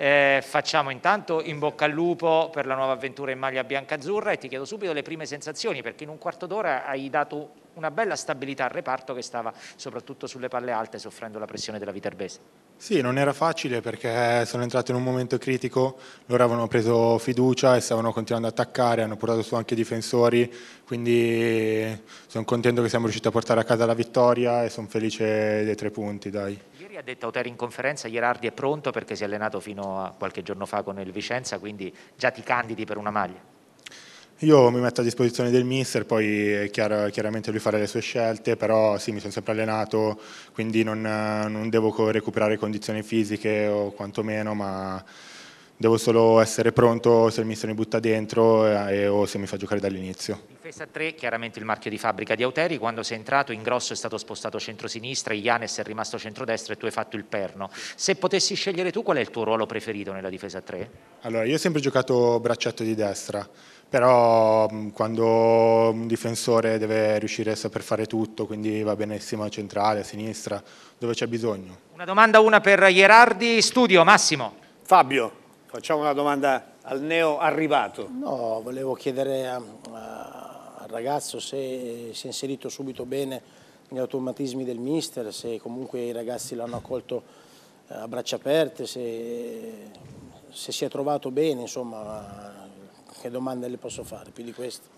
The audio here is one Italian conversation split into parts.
Eh, facciamo intanto in bocca al lupo per la nuova avventura in maglia bianca-azzurra e ti chiedo subito le prime sensazioni perché in un quarto d'ora hai dato una bella stabilità al reparto che stava soprattutto sulle palle alte soffrendo la pressione della Viterbese. Sì, non era facile perché sono entrato in un momento critico, loro avevano preso fiducia e stavano continuando ad attaccare, hanno portato su anche i difensori, quindi sono contento che siamo riusciti a portare a casa la vittoria e sono felice dei tre punti. Dai. Ieri ha detto Auteri in conferenza, Gerardi è pronto perché si è allenato fino a qualche giorno fa con il Vicenza, quindi già ti candidi per una maglia. Io mi metto a disposizione del mister, poi eh, chiaro, chiaramente lui farà le sue scelte, però sì, mi sono sempre allenato, quindi non, non devo recuperare condizioni fisiche o quantomeno, ma devo solo essere pronto se il mister mi butta dentro eh, e, o se mi fa giocare dall'inizio. Difesa 3, chiaramente il marchio di fabbrica di Auteri, quando sei entrato in grosso è stato spostato centro-sinistra, Ianes è rimasto centrodestra e tu hai fatto il perno. Se potessi scegliere tu qual è il tuo ruolo preferito nella difesa 3? Allora, io ho sempre giocato braccetto di destra, però mm, quando un difensore deve riuscire a saper fare tutto, quindi va benissimo a centrale, a sinistra, dove c'è bisogno. Una domanda, una per Gerardi. studio, Massimo. Fabio, Facciamo una domanda al neo arrivato. No, volevo chiedere a, a, al ragazzo se si è inserito subito bene negli automatismi del mister, se comunque i ragazzi l'hanno accolto eh, a braccia aperte, se, se, si è trovato bene, insomma, che domande le posso fare più di questo?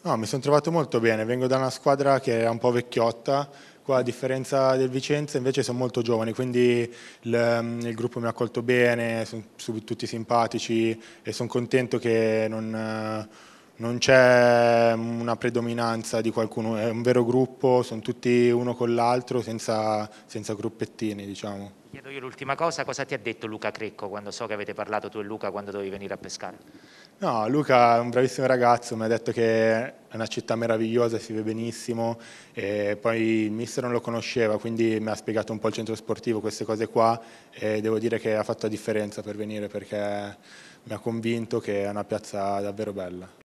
No, mi sono trovato molto bene, vengo da una squadra che era un po' vecchiotta, Qua a differenza del Vicenza invece sono molto giovani, quindi il, il gruppo mi ha accolto bene, sono tutti simpatici e sono contento che non non c'è una predominanza di qualcuno, è un vero gruppo, sono tutti uno con l'altro senza, senza, gruppettini diciamo. Chiedo io l'ultima cosa, cosa ti ha detto Luca Crecco quando so che avete parlato tu e Luca quando dovevi venire a pescare? No, Luca è un bravissimo ragazzo, mi ha detto che è una città meravigliosa, si vede benissimo, e poi il mister non lo conosceva, quindi mi ha spiegato un po' il centro sportivo, queste cose qua, e devo dire che ha fatto la differenza per venire perché mi ha convinto che è una piazza davvero bella.